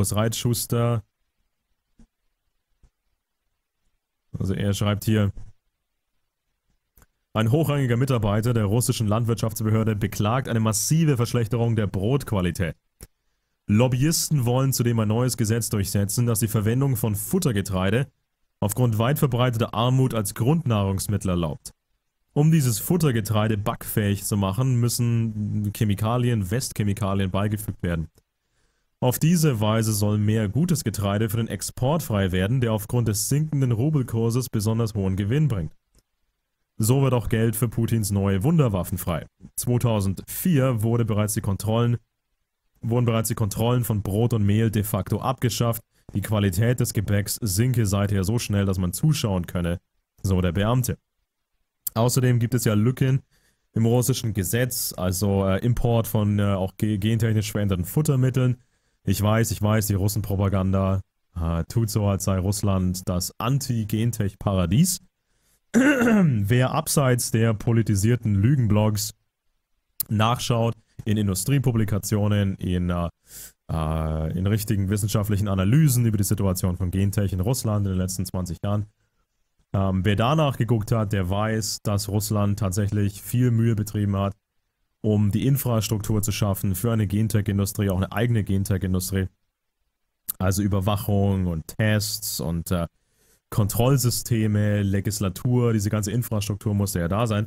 Boris Reitschuster. Also er schreibt hier, ein hochrangiger Mitarbeiter der russischen Landwirtschaftsbehörde beklagt eine massive Verschlechterung der Brotqualität. Lobbyisten wollen zudem ein neues Gesetz durchsetzen, das die Verwendung von Futtergetreide aufgrund weit verbreiteter Armut als Grundnahrungsmittel erlaubt. Um dieses Futtergetreide backfähig zu machen, müssen Chemikalien, Westchemikalien beigefügt werden. Auf diese Weise soll mehr gutes Getreide für den Export frei werden, der aufgrund des sinkenden Rubelkurses besonders hohen Gewinn bringt. So wird auch Geld für Putins neue Wunderwaffen frei. 2004 wurde bereits die Kontrollen, wurden bereits die Kontrollen von Brot und Mehl de facto abgeschafft. Die Qualität des Gebäcks sinke seither so schnell, dass man zuschauen könne, so der Beamte. Außerdem gibt es ja Lücken im russischen Gesetz, also äh, Import von äh, auch gentechnisch veränderten Futtermitteln ich weiß, ich weiß, die Russenpropaganda äh, tut so, als sei Russland das Anti-Gentech-Paradies. Wer abseits der politisierten Lügenblogs nachschaut, in Industriepublikationen, in, äh, äh, in richtigen wissenschaftlichen Analysen über die Situation von Gentech in Russland in den letzten 20 Jahren, ähm, wer danach geguckt hat, der weiß, dass Russland tatsächlich viel Mühe betrieben hat, um die Infrastruktur zu schaffen für eine Gentech-Industrie, auch eine eigene Gentech-Industrie. Also Überwachung und Tests und äh, Kontrollsysteme, Legislatur, diese ganze Infrastruktur musste ja da sein.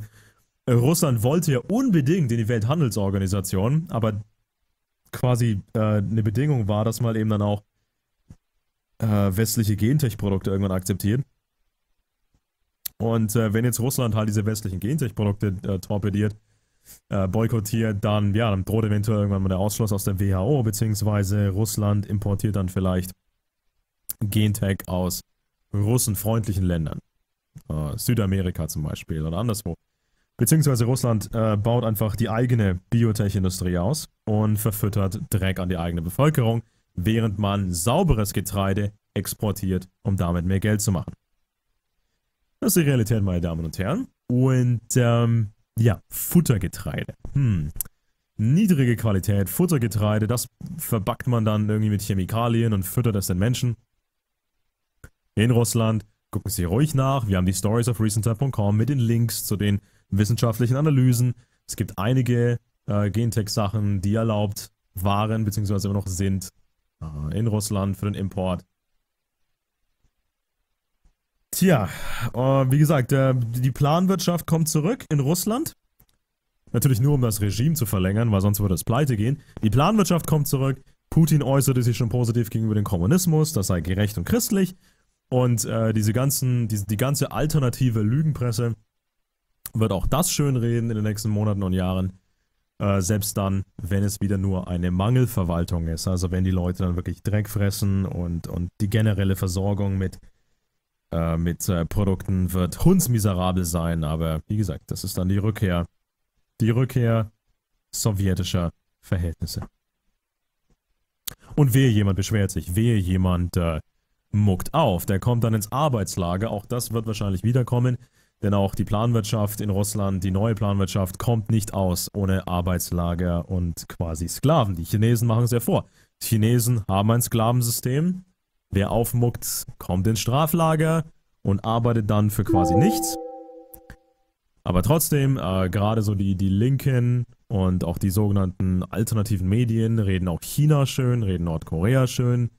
Äh, Russland wollte ja unbedingt in die Welthandelsorganisation, aber quasi äh, eine Bedingung war, dass man eben dann auch äh, westliche Gentech-Produkte irgendwann akzeptiert. Und äh, wenn jetzt Russland halt diese westlichen Gentech-Produkte äh, torpediert, äh, boykottiert, dann, ja, dann droht eventuell irgendwann mal der Ausschluss aus der WHO, beziehungsweise Russland importiert dann vielleicht Gentech aus russenfreundlichen Ländern. Äh, Südamerika zum Beispiel oder anderswo. Beziehungsweise Russland äh, baut einfach die eigene Biotech-Industrie aus und verfüttert Dreck an die eigene Bevölkerung, während man sauberes Getreide exportiert, um damit mehr Geld zu machen. Das ist die Realität, meine Damen und Herren. Und ähm, ja, Futtergetreide. Hm. Niedrige Qualität, Futtergetreide, das verbackt man dann irgendwie mit Chemikalien und füttert das den Menschen. In Russland, gucken Sie ruhig nach, wir haben die Stories of RecentTime.com mit den Links zu den wissenschaftlichen Analysen. Es gibt einige äh, Gentech-Sachen, die erlaubt waren bzw. immer noch sind äh, in Russland für den Import. Tja, äh, wie gesagt, der, äh, die Planwirtschaft kommt zurück in Russland. Natürlich nur, um das Regime zu verlängern, weil sonst würde es pleite gehen. Die Planwirtschaft kommt zurück. Putin äußerte sich schon positiv gegenüber dem Kommunismus, das sei gerecht und christlich. Und äh, diese ganzen, die, die ganze alternative Lügenpresse wird auch das schönreden in den nächsten Monaten und Jahren. Äh, selbst dann, wenn es wieder nur eine Mangelverwaltung ist. Also wenn die Leute dann wirklich Dreck fressen und, und die generelle Versorgung mit äh, mit äh, Produkten wird hundsmiserabel sein, aber wie gesagt, das ist dann die Rückkehr. Die Rückkehr sowjetischer Verhältnisse. Und wehe jemand beschwert sich, wehe jemand äh, muckt auf, der kommt dann ins Arbeitslager, auch das wird wahrscheinlich wiederkommen, denn auch die Planwirtschaft in Russland, die neue Planwirtschaft, kommt nicht aus ohne Arbeitslager und quasi Sklaven. Die Chinesen machen es ja vor. Die Chinesen haben ein Sklavensystem, Wer aufmuckt, kommt ins Straflager und arbeitet dann für quasi nichts. Aber trotzdem, äh, gerade so die, die Linken und auch die sogenannten alternativen Medien reden auch China schön, reden Nordkorea schön.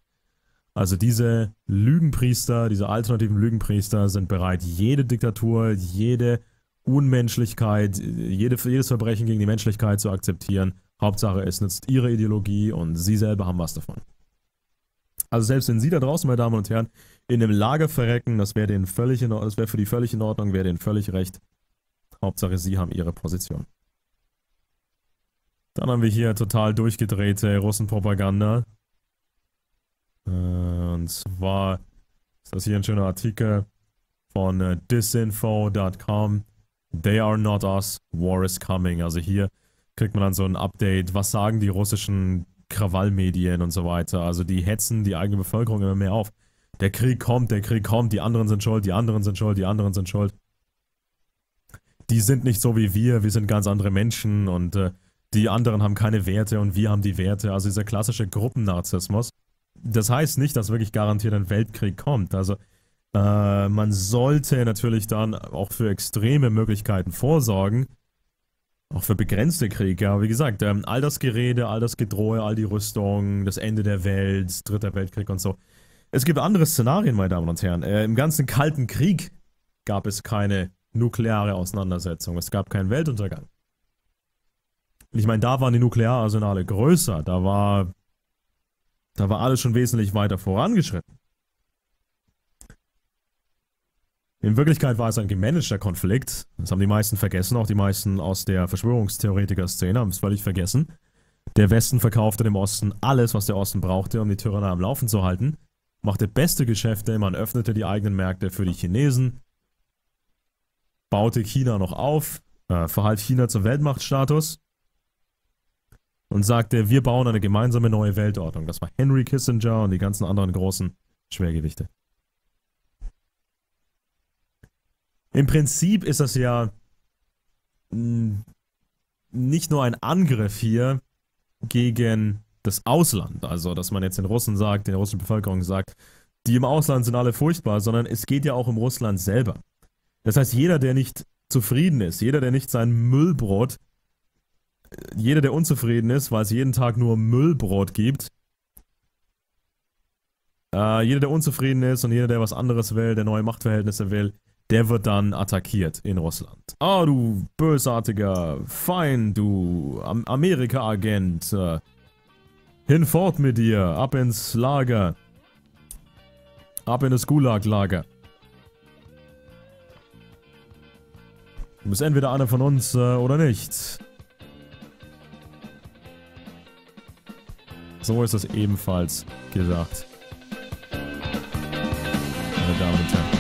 Also diese Lügenpriester, diese alternativen Lügenpriester sind bereit, jede Diktatur, jede Unmenschlichkeit, jede, jedes Verbrechen gegen die Menschlichkeit zu akzeptieren. Hauptsache, es nützt ihre Ideologie und sie selber haben was davon. Also selbst wenn Sie da draußen, meine Damen und Herren, in dem Lager verrecken, das wäre denen das wäre für die völlig in Ordnung, wäre denen völlig recht. Hauptsache, Sie haben Ihre Position. Dann haben wir hier total durchgedrehte Russenpropaganda. Äh, und zwar ist das hier ein schöner Artikel von äh, disinfo.com. They are not us, war is coming. Also hier kriegt man dann so ein Update. Was sagen die russischen Krawallmedien und so weiter. Also die hetzen die eigene Bevölkerung immer mehr auf. Der Krieg kommt, der Krieg kommt, die anderen sind schuld, die anderen sind schuld, die anderen sind schuld. Die sind nicht so wie wir, wir sind ganz andere Menschen und äh, die anderen haben keine Werte und wir haben die Werte. Also dieser klassische Gruppennarzissmus. Das heißt nicht, dass wirklich garantiert ein Weltkrieg kommt. Also äh, man sollte natürlich dann auch für extreme Möglichkeiten vorsorgen. Auch für begrenzte Kriege, ja. Wie gesagt, ähm, all das Gerede, all das Gedrohe, all die Rüstung, das Ende der Welt, Dritter Weltkrieg und so. Es gibt andere Szenarien, meine Damen und Herren. Äh, Im ganzen Kalten Krieg gab es keine nukleare Auseinandersetzung. Es gab keinen Weltuntergang. Ich meine, da waren die Nukleararsenale größer. Da war, da war alles schon wesentlich weiter vorangeschritten. In Wirklichkeit war es ein gemanagter Konflikt. Das haben die meisten vergessen, auch die meisten aus der Verschwörungstheoretiker-Szene haben es völlig vergessen. Der Westen verkaufte dem Osten alles, was der Osten brauchte, um die Tyrannei am Laufen zu halten, machte beste Geschäfte, man öffnete die eigenen Märkte für die Chinesen, baute China noch auf, äh, verhalf China zum Weltmachtstatus und sagte, wir bauen eine gemeinsame neue Weltordnung. Das war Henry Kissinger und die ganzen anderen großen Schwergewichte. Im Prinzip ist das ja hm, nicht nur ein Angriff hier gegen das Ausland, also dass man jetzt den Russen sagt, der russischen Bevölkerung sagt, die im Ausland sind alle furchtbar, sondern es geht ja auch um Russland selber. Das heißt, jeder, der nicht zufrieden ist, jeder, der nicht sein Müllbrot, äh, jeder, der unzufrieden ist, weil es jeden Tag nur Müllbrot gibt, äh, jeder, der unzufrieden ist und jeder, der was anderes will, der neue Machtverhältnisse will, der wird dann attackiert in Russland. Ah, du bösartiger Feind, du Amerika-Agent. Äh. hinfort mit dir, ab ins Lager. Ab in das Gulag-Lager. Du bist entweder einer von uns äh, oder nicht. So ist das ebenfalls gesagt. Meine Damen und Herren.